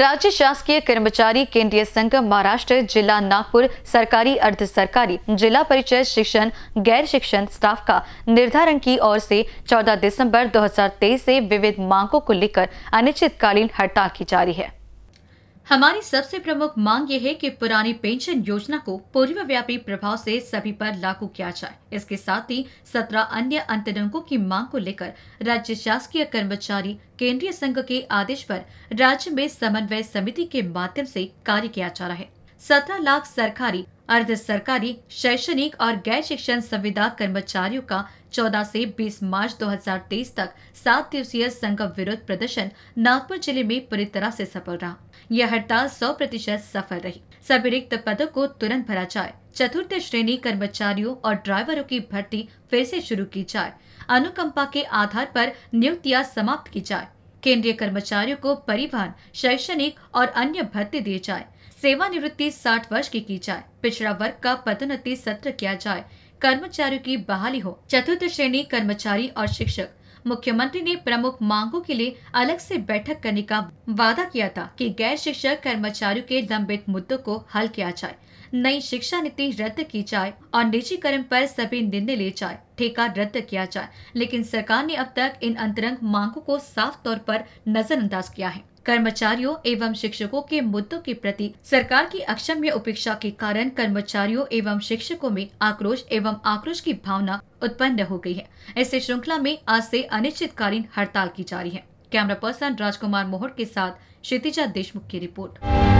राज्य शासकीय कर्मचारी केंद्रीय संघ महाराष्ट्र जिला नागपुर सरकारी अर्ध सरकारी जिला परिचय शिक्षण गैर शिक्षण स्टाफ का निर्धारण की ओर से 14 दिसंबर 2023 से विविध मांगों को लेकर अनिश्चितकालीन हड़ताल की जारी है हमारी सबसे प्रमुख मांग ये है कि पुरानी पेंशन योजना को पूर्वव्यापी प्रभाव से सभी पर लागू किया जाए इसके साथ ही सत्रह अन्य अंतरंगों की मांग को लेकर राज्य शासकीय कर्मचारी केंद्रीय संघ के आदेश पर राज्य में समन्वय समिति के माध्यम से कार्य किया जा रहा है सत्रह लाख सरकारी अर्ध सरकारी शैक्षणिक और गैर शिक्षण संविदा कर्मचारियों का 14 से 20 मार्च 2023 तक सात दिवसीय संघ विरोध प्रदर्शन नागपुर जिले में पूरी तरह से सफल रहा यह हड़ताल 100 प्रतिशत सफल रही सभी रिक्त पदों को तुरंत भरा जाए चतुर्थ श्रेणी कर्मचारियों और ड्राइवरों की भर्ती फिर से शुरू की जाए अनुकंपा के आधार पर नियुक्तियां समाप्त की जाए केंद्रीय कर्मचारियों को परिवहन शैक्षणिक और अन्य भत्ते दिए जाए सेवानिवृत्ति साठ वर्ष की की जाए पिछड़ा वर्ग का पदोन्नति सत्र किया जाए कर्मचारियों की बहाली हो चतुर्थ श्रेणी कर्मचारी और शिक्षक मुख्यमंत्री ने प्रमुख मांगों के लिए अलग से बैठक करने का वादा किया था कि गैर शिक्षक कर्मचारियों के लंबित मुद्दों को हल किया जाए नई शिक्षा नीति रद्द की जाए और निजीकरण पर सभी निर्णय लिए जाए ठेका रद्द किया जाए लेकिन सरकार ने अब तक इन अंतरंग मांगों को साफ तौर पर नजरअंदाज किया है कर्मचारियों एवं शिक्षकों के मुद्दों के प्रति सरकार की अक्षम्य उपेक्षा के कारण कर्मचारियों एवं शिक्षकों में आक्रोश एवं आक्रोश की भावना उत्पन्न हो गई है इस श्रृंखला में आज से अनिश्चितकालीन हड़ताल की जा रही है कैमरा पर्सन राजकुमार मोहर के साथ क्षितिजा देशमुख की रिपोर्ट